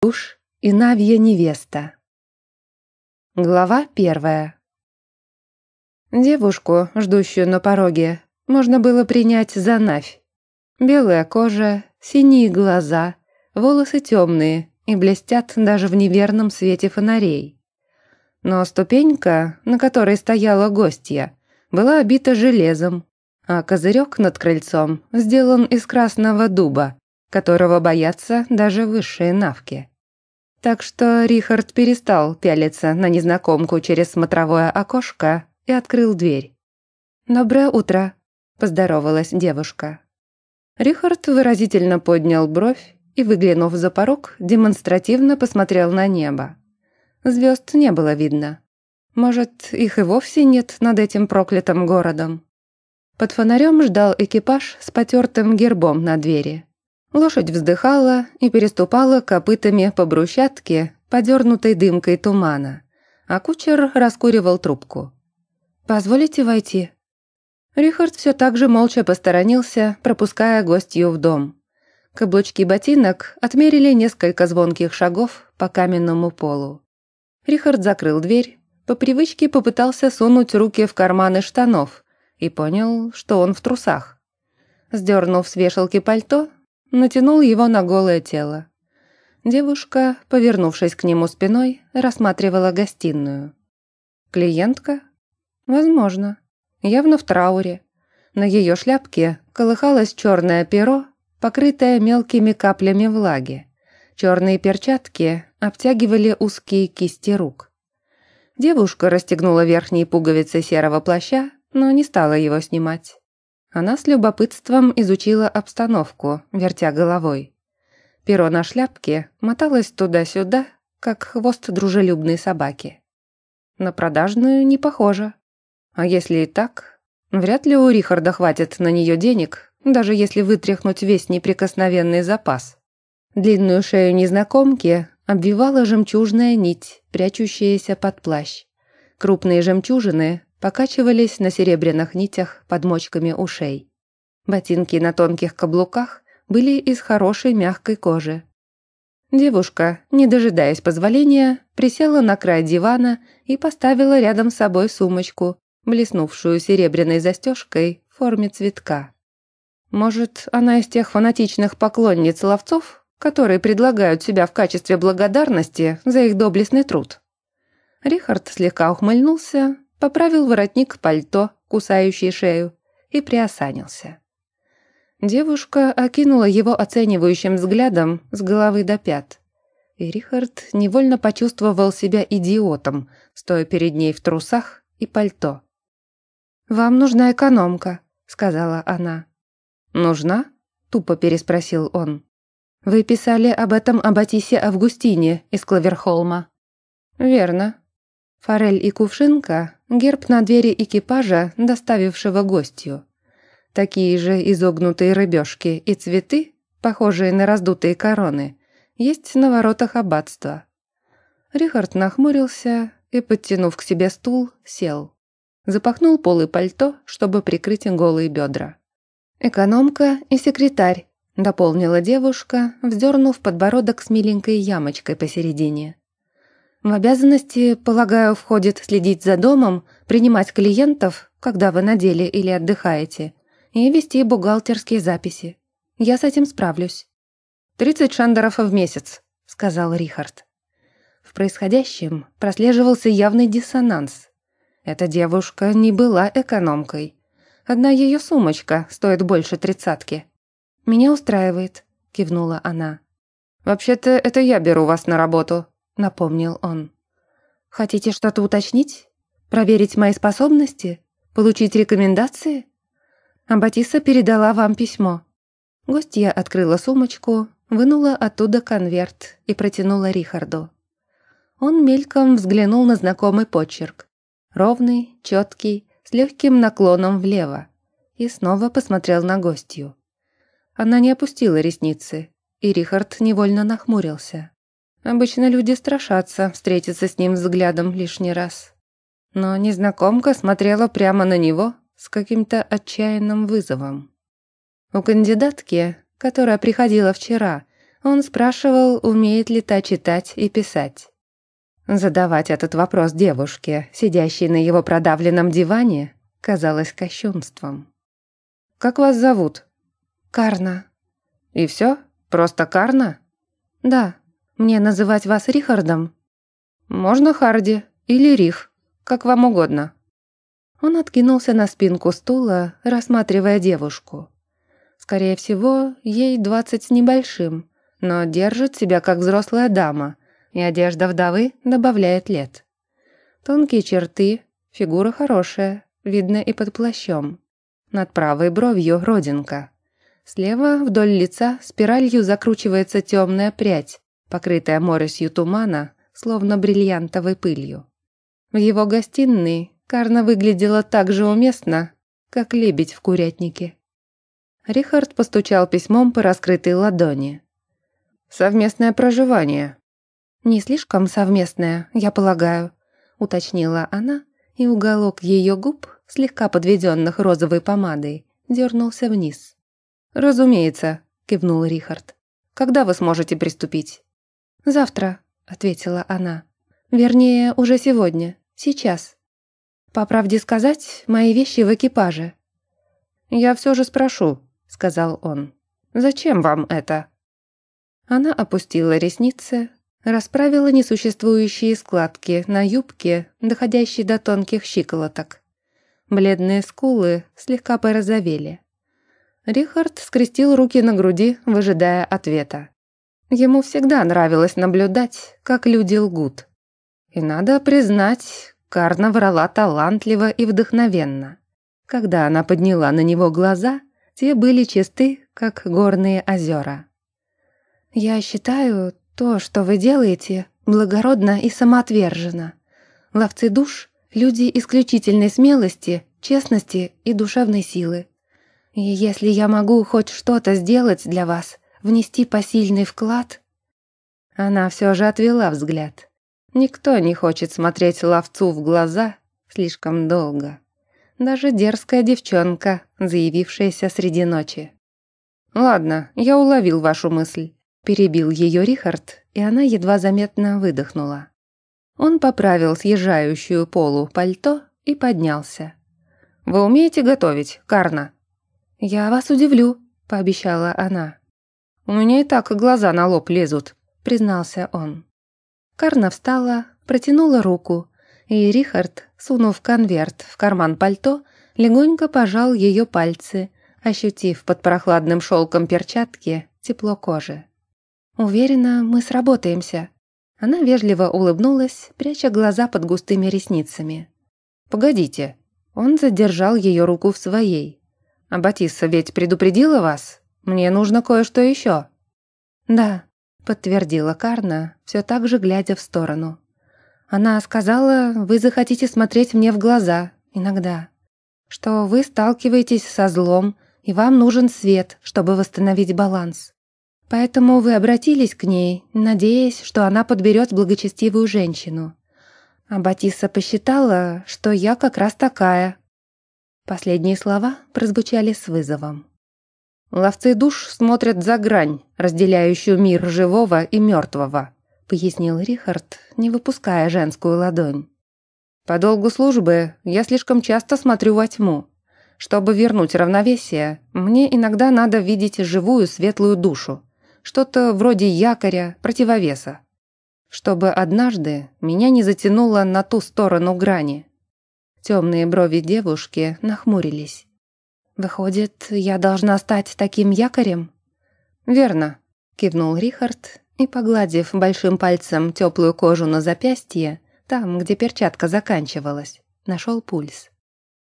Душ и Навья невеста. Глава первая. Девушку, ждущую на пороге, можно было принять за Навь. Белая кожа, синие глаза, волосы темные и блестят даже в неверном свете фонарей. Но ступенька, на которой стояла гостья, была обита железом, а козырек над крыльцом сделан из красного дуба, которого боятся даже высшие навки. Так что Рихард перестал пялиться на незнакомку через смотровое окошко и открыл дверь. «Доброе утро», – поздоровалась девушка. Рихард выразительно поднял бровь и, выглянув за порог, демонстративно посмотрел на небо. Звезд не было видно. Может, их и вовсе нет над этим проклятым городом. Под фонарем ждал экипаж с потертым гербом на двери. Лошадь вздыхала и переступала копытами по брусчатке, подернутой дымкой тумана, а кучер раскуривал трубку. «Позволите войти?» Рихард все так же молча посторонился, пропуская гостью в дом. Каблучки ботинок отмерили несколько звонких шагов по каменному полу. Рихард закрыл дверь, по привычке попытался сунуть руки в карманы штанов и понял, что он в трусах. Сдернув с вешалки пальто, натянул его на голое тело. Девушка, повернувшись к нему спиной, рассматривала гостиную. Клиентка? Возможно. Явно в трауре. На ее шляпке колыхалось черное перо, покрытое мелкими каплями влаги. Черные перчатки обтягивали узкие кисти рук. Девушка расстегнула верхние пуговицы серого плаща, но не стала его снимать. Она с любопытством изучила обстановку, вертя головой. Перо на шляпке моталось туда-сюда, как хвост дружелюбной собаки. На продажную не похоже. А если и так, вряд ли у Рихарда хватит на нее денег, даже если вытряхнуть весь неприкосновенный запас. Длинную шею незнакомки обвивала жемчужная нить, прячущаяся под плащ. Крупные жемчужины покачивались на серебряных нитях под мочками ушей. Ботинки на тонких каблуках были из хорошей мягкой кожи. Девушка, не дожидаясь позволения, присела на край дивана и поставила рядом с собой сумочку, блеснувшую серебряной застежкой в форме цветка. Может, она из тех фанатичных поклонниц ловцов, которые предлагают себя в качестве благодарности за их доблестный труд? Рихард слегка ухмыльнулся поправил воротник пальто, кусающий шею, и приосанился. Девушка окинула его оценивающим взглядом с головы до пят. И Рихард невольно почувствовал себя идиотом, стоя перед ней в трусах и пальто. «Вам нужна экономка», — сказала она. «Нужна?» — тупо переспросил он. «Вы писали об этом Аббатисе Августине из Клаверхолма». «Верно. Форель и кувшинка – герб на двери экипажа, доставившего гостью. Такие же изогнутые рыбешки и цветы, похожие на раздутые короны, есть на воротах аббатства. Рихард нахмурился и, подтянув к себе стул, сел. Запахнул полы пальто, чтобы прикрыть голые бедра. «Экономка и секретарь», – дополнила девушка, вздернув подбородок с миленькой ямочкой посередине. В обязанности, полагаю, входит следить за домом, принимать клиентов, когда вы на деле или отдыхаете, и вести бухгалтерские записи. Я с этим справлюсь. «Тридцать шандеров в месяц», — сказал Рихард. В происходящем прослеживался явный диссонанс. Эта девушка не была экономкой. Одна ее сумочка стоит больше тридцатки. «Меня устраивает», — кивнула она. «Вообще-то это я беру вас на работу», напомнил он. «Хотите что-то уточнить? Проверить мои способности? Получить рекомендации?» Аббатиса передала вам письмо. Гостья открыла сумочку, вынула оттуда конверт и протянула Рихарду. Он мельком взглянул на знакомый почерк. Ровный, четкий, с легким наклоном влево. И снова посмотрел на гостью. Она не опустила ресницы, и Рихард невольно нахмурился. Обычно люди страшатся встретиться с ним взглядом лишний раз. Но незнакомка смотрела прямо на него с каким-то отчаянным вызовом. У кандидатки, которая приходила вчера, он спрашивал, умеет ли та читать и писать. Задавать этот вопрос девушке, сидящей на его продавленном диване, казалось кощунством. «Как вас зовут?» «Карна». «И все? Просто Карна?» «Да, мне называть вас Рихардом? Можно Харди или Рих, как вам угодно. Он откинулся на спинку стула, рассматривая девушку. Скорее всего, ей двадцать с небольшим, но держит себя как взрослая дама, и одежда вдовы добавляет лет. Тонкие черты, фигура хорошая, видно и под плащом. Над правой бровью родинка. Слева вдоль лица спиралью закручивается темная прядь, покрытая моросью тумана, словно бриллиантовой пылью. В его гостиной Карна выглядела так же уместно, как лебедь в курятнике. Рихард постучал письмом по раскрытой ладони. «Совместное проживание». «Не слишком совместное, я полагаю», – уточнила она, и уголок ее губ, слегка подведенных розовой помадой, дернулся вниз. «Разумеется», – кивнул Рихард. «Когда вы сможете приступить?» «Завтра», — ответила она. «Вернее, уже сегодня, сейчас. По правде сказать, мои вещи в экипаже». «Я все же спрошу», — сказал он. «Зачем вам это?» Она опустила ресницы, расправила несуществующие складки на юбке, доходящей до тонких щиколоток. Бледные скулы слегка порозовели. Рихард скрестил руки на груди, выжидая ответа. Ему всегда нравилось наблюдать, как люди лгут. И надо признать, Карна врала талантливо и вдохновенно. Когда она подняла на него глаза, те были чисты, как горные озера. «Я считаю, то, что вы делаете, благородно и самоотверженно. Ловцы душ – люди исключительной смелости, честности и душевной силы. И если я могу хоть что-то сделать для вас – внести посильный вклад? Она все же отвела взгляд. Никто не хочет смотреть ловцу в глаза слишком долго. Даже дерзкая девчонка, заявившаяся среди ночи. «Ладно, я уловил вашу мысль», – перебил ее Рихард, и она едва заметно выдохнула. Он поправил съезжающую полу пальто и поднялся. «Вы умеете готовить, Карна?» «Я вас удивлю», – пообещала она. У меня и так глаза на лоб лезут», – признался он. Карна встала, протянула руку, и Рихард, сунув конверт в карман пальто, легонько пожал ее пальцы, ощутив под прохладным шелком перчатки тепло кожи. «Уверена, мы сработаемся». Она вежливо улыбнулась, пряча глаза под густыми ресницами. «Погодите». Он задержал ее руку в своей. «А Батисса ведь предупредила вас?» Мне нужно кое-что еще». «Да», — подтвердила Карна, все так же глядя в сторону. «Она сказала, вы захотите смотреть мне в глаза иногда, что вы сталкиваетесь со злом, и вам нужен свет, чтобы восстановить баланс. Поэтому вы обратились к ней, надеясь, что она подберет благочестивую женщину. А Батисса посчитала, что я как раз такая». Последние слова прозвучали с вызовом. «Ловцы душ смотрят за грань, разделяющую мир живого и мертвого», пояснил Рихард, не выпуская женскую ладонь. «По долгу службы я слишком часто смотрю во тьму. Чтобы вернуть равновесие, мне иногда надо видеть живую светлую душу, что-то вроде якоря, противовеса, чтобы однажды меня не затянуло на ту сторону грани». Темные брови девушки нахмурились. Выходит, я должна стать таким якорем? Верно, кивнул Рихард и, погладив большим пальцем теплую кожу на запястье, там, где перчатка заканчивалась, нашел пульс.